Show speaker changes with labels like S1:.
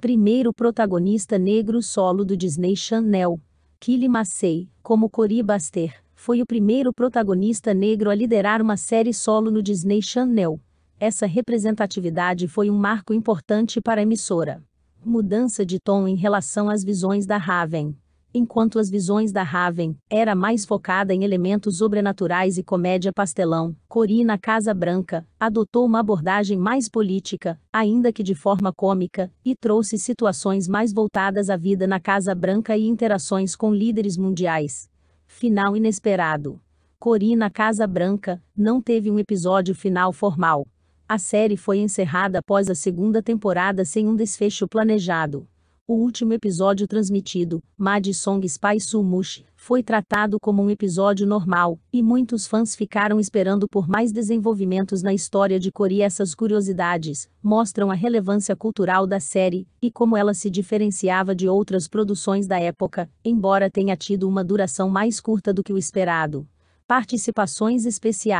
S1: Primeiro protagonista negro solo do Disney Channel. Kylie Massey, como Cory Baster, foi o primeiro protagonista negro a liderar uma série solo no Disney Channel. Essa representatividade foi um marco importante para a emissora. Mudança de tom em relação às visões da Raven enquanto as visões da Raven era mais focada em elementos sobrenaturais e comédia pastelão, Corina Casa Branca adotou uma abordagem mais política, ainda que de forma cômica, e trouxe situações mais voltadas à vida na Casa Branca e interações com líderes mundiais. Final inesperado. Corina Casa Branca não teve um episódio final formal. A série foi encerrada após a segunda temporada sem um desfecho planejado. O último episódio transmitido, Mad Song Spy Sumushi, foi tratado como um episódio normal, e muitos fãs ficaram esperando por mais desenvolvimentos na história de Cori. Essas curiosidades mostram a relevância cultural da série, e como ela se diferenciava de outras produções da época, embora tenha tido uma duração mais curta do que o esperado. Participações especiais